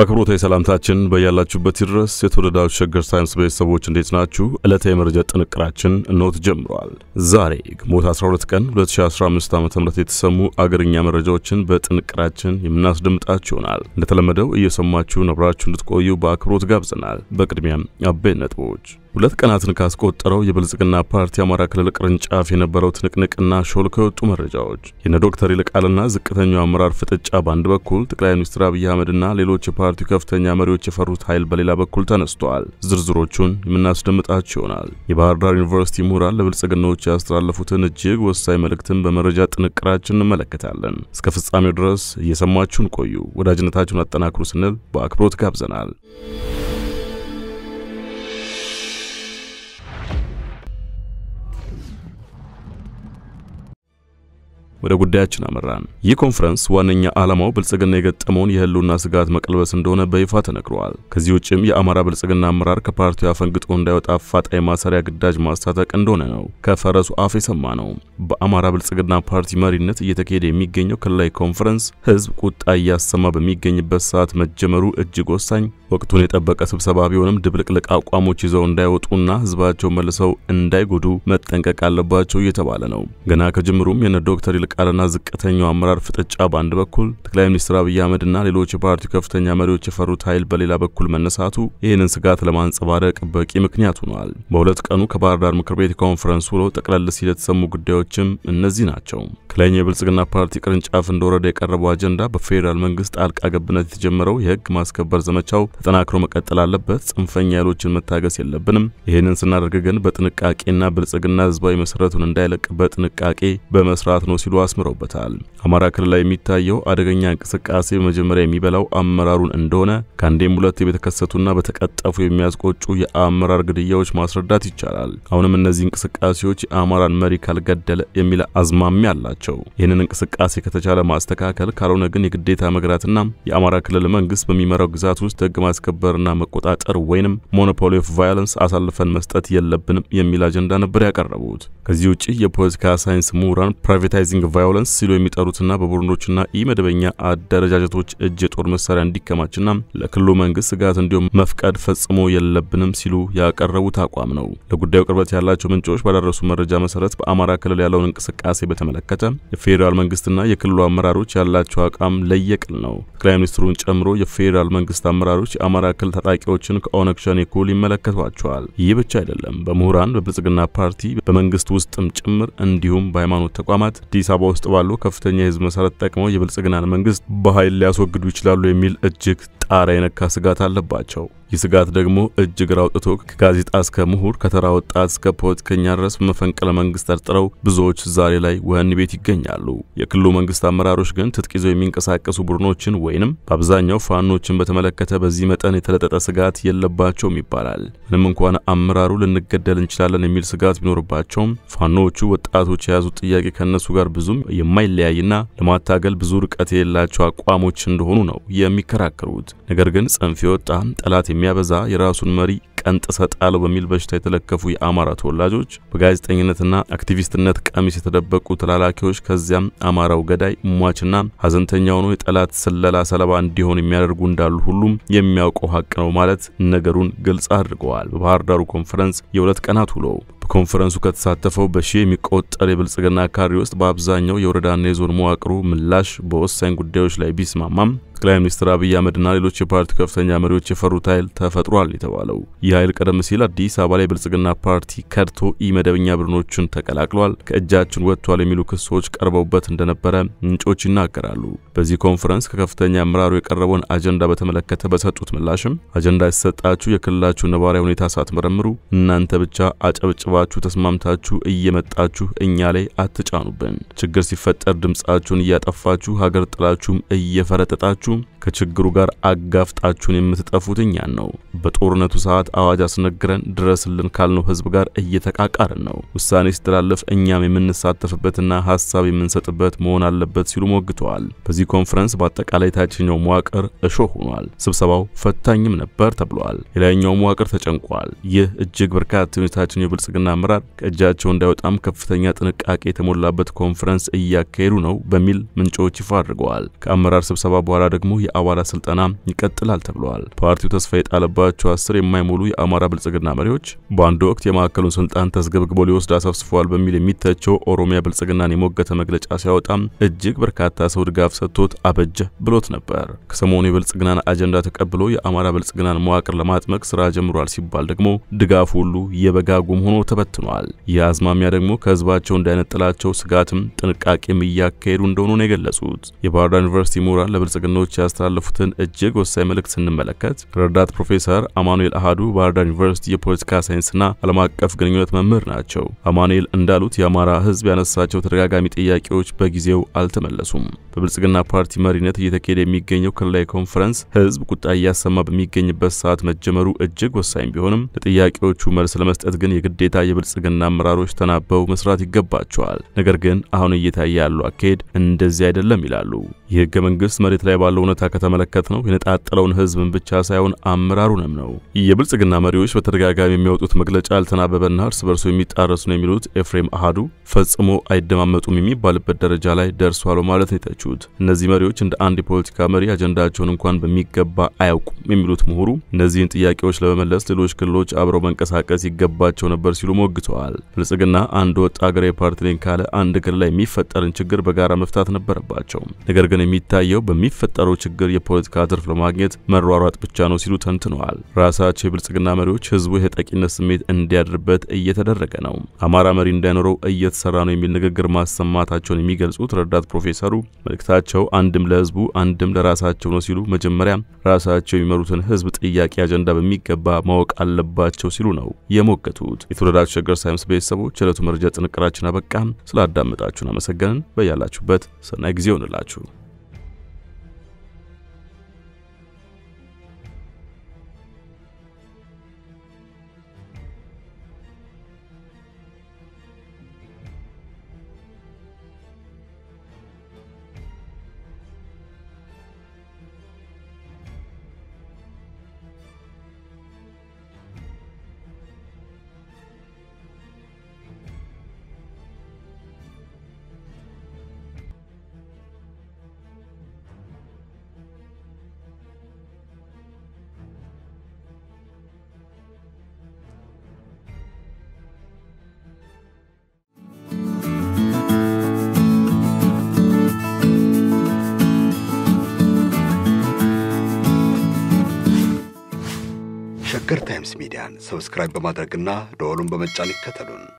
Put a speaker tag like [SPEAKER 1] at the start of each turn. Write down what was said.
[SPEAKER 1] አክብሮታዊ ሰላምታችን በያላችሁበት ይድረስ። የተወደዳችሁ ሸገር ሳይንስ ቤተሰቦች እንዴት ናችሁ? ዕለታዊ የመረጃ ጥንቅራችን ኖት ጀምሯል። ዛሬ ግንቦት 12 ቀን 2015 ዓ ም የተሰሙ አገርኛ መረጃዎችን በጥንቅራችን የምናስደምጣችሁ ይሆናል። እንደተለመደው እየሰማችሁ ነብራችሁ እንድትቆዩ በአክብሮት ጋብዘናል። በቅድሚያም አበይ ነጥቦች ሁለት ቀናትን ካስቆጠረው የብልጽግና ፓርቲ አማራ ክልል ቅርንጫፍ የነበረው ትንቅንቅና ሾል የወጡ መረጃዎች የነ ዶክተር ይልቃልና ዝቅተኛው አመራር ፍጥጫ በአንድ በኩል ጠቅላይ ሚኒስትር አብይ አህመድና ሌሎች የፓ የፓርቲው ከፍተኛ መሪዎች የፈሩት ኃይል በሌላ በኩል ተነስቷል። ዝርዝሮቹን የምናስደምጣቸው ይሆናል። የባህር ዳር ዩኒቨርሲቲ ምሁራን ለብልጽግናዎች ያስተላለፉትን እጅግ ወሳኝ መልእክትን በመረጃ ጥንቅራችን እንመለከታለን። እስከ ፍጻሜው ድረስ እየሰማችሁን ቆዩ። ወዳጅነታችሁን አጠናክሩ ስንል በአክብሮት ጋብዘናል። ወደ ጉዳያችን አመራን። ይህ ኮንፈረንስ ዋነኛ ዓላማው ብልጽግና የገጠመውን የህልውና ስጋት መቀልበስ እንደሆነ በይፋ ተነግሯል። ከዚህ ውጭም የአማራ ብልጽግና አመራር ከፓርቲው አፈንግጦ እንዳይወጣ አፋጣኝ ማሰሪያ ግዳጅ ማስታጠቅ እንደሆነ ነው ከፈረሱ አፍ የሰማ ነው። በአማራ ብልጽግና ፓርቲ መሪነት እየተካሄደ የሚገኘው ክልላዊ ኮንፈረንስ ህዝብ ቁጣ እያሰማ በሚገኝበት ሰዓት መጀመሩ እጅግ ወሳኝ፣ ወቅቱን የጠበቀ ስብሰባ ቢሆንም ድብልቅልቅ አቋሞች ይዘው እንዳይወጡና ህዝባቸው መልሰው እንዳይጎዱ መጠንቀቅ አለባቸው እየተባለ ነው። ገና ከጅምሩም የነ ዶክተር ቃልና ዝቅተኛው አመራር ፍጥጫ በአንድ በኩል ጠቅላይ ሚኒስትር አብይ አህመድና ሌሎች የፓርቲው ከፍተኛ መሪዎች የፈሩት ኃይል በሌላ በኩል መነሳቱ ይህንን ስጋት ለማንጸባረቅ በቂ ምክንያት ሆኗል። በሁለት ቀኑ ከባህር ዳር ምክር ቤት ኮንፈረንሱ ውሎ ጠቅለል ሲል የተሰሙ ጉዳዮችም እነዚህ ናቸው። ከላይኛው የብልጽግና ፓርቲ ቅርንጫፍ እንደወረደ የቀረበው አጀንዳ በፌዴራል መንግስት ጣልቃ ገብነት የተጀመረው የህግ ማስከበር ዘመቻው ተጠናክሮ መቀጠል አለበት፣ ጽንፈኛ ኃይሎችን መታገስ የለብንም። ይህንን ስናደርግ ግን በጥንቃቄና ብልጽግና ህዝባዊ መሰረቱን እንዳይለቅ በጥንቃቄ በመስራት ነው ሲሉ አስምረውበታል። አማራ ክልል ላይ የሚታየው አደገኛ እንቅስቃሴ በመጀመሪያ የሚበላው አመራሩን እንደሆነ ከአንዴም ሁለት በተከሰቱና በተቀጠፉ የሚያስቆጩ የአመራር ግድያዎች ማስረዳት ይቻላል። አሁንም እነዚህ እንቅስቃሴዎች የአማራን መሪ ካልገደለ የሚል አዝማሚያ አላቸው። ይህንን እንቅስቃሴ ከተቻለ ማስተካከል፣ ካልሆነ ግን የግዴታ መግራትና የአማራ ክልል መንግስት በሚመራው ግዛት ውስጥ ህግ ማስከበርና መቆጣጠር ወይንም ሞኖፖሊ ኦፍ ቫዮለንስ አሳልፈን መስጠት የለብንም የሚል አጀንዳ ነበር ያቀረቡት። ከዚህ ውጭ የፖለቲካ ሳይንስ ምሁራን ፕራይቬታይዚንግ ቫዮለንስ ሲሉ የሚጠሩትና በቡድኖችና ኢመደበኛ መደበኛ አደረጃጀቶች እጅ የጦር መሳሪያ እንዲከማችና ለክልሉ መንግስት ስጋት እንዲሁም መፍቀድ ፈጽሞ የለብንም ሲሉ ያቀረቡት አቋም ነው። ለጉዳዩ ቅርበት ያላቸው ምንጮች ባደረሱ መረጃ መሰረት በአማራ ክልል ያለውን እንቅስቃሴ በተመለከተ የፌዴራል መንግስትና የክልሉ አመራሮች ያላቸው አቋም ለየቅል ነው። ጠቅላይ ሚኒስትሩን ጨምሮ የፌዴራል መንግስት አመራሮች የአማራ ክልል ታጣቂዎችን ከኦነግ ሸኔ እኩል ይመለከቷቸዋል። ይህ ብቻ አይደለም። በምሁራን፣ በብልጽግና ፓርቲ፣ በመንግስት ውስጥም ጭምር እንዲሁም በሃይማኖት ተቋማት አዲስ አዲስ አበባ ውስጥ ባሉ ከፍተኛ የህዝብ መሰረት ጠቅመው የብልጽግናን መንግስት በኃይል ሊያስወግዱ ይችላሉ የሚል እጅግ ጣራ የነካ ስጋት አለባቸው። ይህ ስጋት ደግሞ እጅ ራውጥቶ ከጋዜጣ እስከ ምሁር፣ ከተራ ወጣት እስከ ፖለቲከኛ ድረስ በመፈንቅለ መንግስት ጠርጥረው ብዙዎች ዛሬ ላይ ወህኒ ቤት ይገኛሉ። የክልሉ መንግስት አመራሮች ግን ትጥቅ ይዘው የሚንቀሳቀሱ ቡድኖችን ወይንም በአብዛኛው ፋኖችን በተመለከተ በዚህ መጠን የተለጠጠ ስጋት የለባቸውም ይባላል። ምንም እንኳን አመራሩ ልንገደል እንችላለን የሚል ስጋት ቢኖርባቸውም ፋኖዎቹ ወጣቶች የያዙት ጥያቄ ከእነሱ ጋር ብዙም የማይለያይና ለማታገል ብዙ ርቀት የሌላቸው አቋሞች እንደሆኑ ነው የሚከራከሩት። ነገር ግን ጽንፍ የወጣ ጠላት የሚያበዛ የራሱን መሪ ቀንጥ ሰጣለው በሚል በሽታ የተለከፉ የአማራ ተወላጆች በጋዜጠኝነትና አክቲቪስትነት ቀሚስ የተደበቁ ተላላኪዎች ከዚያም አማራው ገዳይ ሟችና ሀዘንተኛ ሆኖ የጠላት ስለላ ሰለባ እንዲሆን የሚያደርጉ እንዳሉ ሁሉም የሚያውቀው ሀቅ ነው ማለት ነገሩን ግልጽ አድርገዋል። በባህር ዳሩ ኮንፈረንስ የሁለት ቀናት ውለው በኮንፈረንሱ ከተሳተፈው በሺ የሚቆጠር የብልጽግና ካሪ ውስጥ በአብዛኛው የወረዳና የዞን መዋቅሩ ምላሽ በወሳኝ ጉዳዮች ላይ ቢስማማም ጠቅላይ ሚኒስትር አብይ አህመድና ሌሎች የፓርቲው ከፍተኛ መሪዎች የፈሩት ኃይል ተፈጥሯል የተባለው ይህ ኃይል ቀደም ሲል አዲስ አበባ ላይ የብልጽግና ፓርቲ ከድቶ ኢመደበኛ ቡድኖችን ተቀላቅሏል፣ ከእጃችን ወጥቷል የሚሉ ክሶች ቀርበውበት እንደነበረ ምንጮች ይናገራሉ። በዚህ ኮንፈረንስ ከከፍተኛ አመራሩ የቀረበውን አጀንዳ በተመለከተ በሰጡት ምላሽም አጀንዳ የተሰጣችሁ የክልላችሁ ነባራዊ ሁኔታ ሳትመረምሩ እናንተ ብቻ አጨብጭባ ሀሳባችሁ ተስማምታችሁ እየመጣችሁ እኛ ላይ አትጫኑብን። ችግር ሲፈጠር ድምጻችሁን እያጠፋችሁ ሀገር ጥላችሁም እየፈረጠጣችሁ ከችግሩ ጋር አጋፍጣችሁን የምትጠፉት እኛን ነው። በጦርነቱ ሰዓት አዋጅ አስነግረን ድረስልን ካልነው ህዝብ ጋር እየተቃቃርን ነው። ውሳኔ ሲተላለፍ እኛም የምንሳተፍበትና ሀሳብ የምንሰጥበት መሆን አለበት ሲሉ ሞግተዋል። በዚህ ኮንፈረንስ በአጠቃላይ ታችኛው መዋቅር እሾ ሆኗል። ስብሰባው ፈታኝም ነበር ተብሏል። የላይኛው መዋቅር ተጨንቋል። ይህ እጅግ በርካታ የታችኛው የብልጽግና አመራር ከእጃቸው እንዳይወጣም ከፍተኛ ጥንቃቄ የተሞላበት ኮንፈረንስ እያካሄዱ ነው በሚል ምንጮች ይፋ አድርገዋል። ከአመራር ስብሰባ በኋላ ደግሞ የአባላት ስልጠና ይቀጥላል ተብለዋል። ፓርቲው ተስፋ የጣለባቸው አስር የማይሞሉ የአማራ ብልጽግና መሪዎች በአንድ ወቅት የማዕከሉን ስልጣን ተስገብግቦ ሊወስድ አሰብስፏል በሚል የሚተቸው ኦሮሚያ ብልጽግናን የሞገተ መግለጫ ሲያወጣም እጅግ በርካታ ሰው ድጋፍ ሰጥቶት አበጀ ብሎት ነበር። ከሰሞኑ የብልጽግናን አጀንዳ ተቀብሎ የአማራ ብልጽግናን መዋቅር ለማጥመቅ ስራ ጀምሯል ሲባል ደግሞ ድጋፍ ሁሉ የበጋ ጉም ሆኖ ተበትኗል። የአዝማሚያ አዝማሚያ ደግሞ ከህዝባቸው እንዳይነጥላቸው ስጋትም ጥንቃቄም እያካሄዱ እንደሆኑ ነው የገለጹት። የባህርዳር ዩኒቨርሲቲ ምሁራን ለብልጽግናዎች ያስ ያስተላለፉትን እጅግ ወሳኝ መልእክት ስንመለከት ረዳት ፕሮፌሰር አማኑኤል አሃዱ ባህር ዳር ዩኒቨርሲቲ የፖለቲካ ሳይንስና ዓለም አቀፍ ግንኙነት መምህር ናቸው። አማኑኤል እንዳሉት የአማራ ህዝብ ያነሳቸው ተደጋጋሚ ጥያቄዎች በጊዜው አልተመለሱም። በብልጽግና ፓርቲ መሪነት እየተካሄደ የሚገኘው ክልላዊ ኮንፈረንስ ህዝብ ቁጣ እያሰማ በሚገኝበት ሰዓት መጀመሩ እጅግ ወሳኝ ቢሆንም ለጥያቄዎቹ መልስ ለመስጠት ግን የግዴታ የብልጽግና አመራሮች ተናበው መስራት ይገባቸዋል። ነገር ግን አሁን እየታየ ያለው አካሄድ እንደዚህ አይደለም ይላሉ። የህገ መንግስት መሬት ላይ ባለው እውነታ ከተመለከት ነው የነጣጠለውን ህዝብን ብቻ ሳይሆን አመራሩንም ነው። የብልጽግና መሪዎች በተደጋጋሚ የሚያወጡት መግለጫ ያልተናበበና እርስ በርሱ የሚጣረሱ ነው የሚሉት ኤፍሬም አሃዱ ፈጽሞ አይደማመጡም የሚባልበት ደረጃ ላይ ደርሷል ማለት ነው የተቹት። እነዚህ መሪዎች እንደ አንድ የፖለቲካ መሪ አጀንዳቸውን እንኳን በሚገባ አያውቁም የሚሉት ምሁሩ እነዚህን ጥያቄዎች ለመመለስ ሌሎች ክልሎች አብረው መንቀሳቀስ ይገባቸው ነበር ሲሉ ሞግተዋል። ብልጽግና አንድ ወጥ አገራዊ ፓርቲ ነኝ ካለ አንድ ክልል ላይ የሚፈጠርን ችግር በጋራ መፍታት ነበረባቸው። ነገር ግን የሚታየው በሚፈጠረው ችግር ችግር የፖለቲካ ትርፍ ለማግኘት መሯሯጥ ብቻ ነው ሲሉ ተንትነዋል። ራሳቸው የብልጽግና መሪዎች ህዝቡ የተጠቂነት ስሜት እንዲያድርበት እየተደረገ ነው፣ አማራ መሪ እንዳይኖረው እየተሰራ ነው የሚል ንግግር ማሰማታቸውን የሚገልጹት ረዳት ፕሮፌሰሩ መልእክታቸው አንድም ለህዝቡ አንድም ለራሳቸው ነው ሲሉ መጀመሪያ ራሳቸው የሚመሩትን ህዝብ ጥያቄ አጀንዳ በሚገባ ማወቅ አለባቸው ሲሉ ነው የሞገቱት። የተወደዳችሁ ሸገር ሳይንስ ቤተሰቦች የዕለቱ መረጃ ጥንቅራችን አበቃ። ስላዳመጣችሁን አመሰገንን። በያላችሁበት ሰናይ ጊዜ ይሆንላችሁ። አዲስ ሚዲያን ሰብስክራይብ በማድረግና ደወሉን በመጫን ይከተሉን።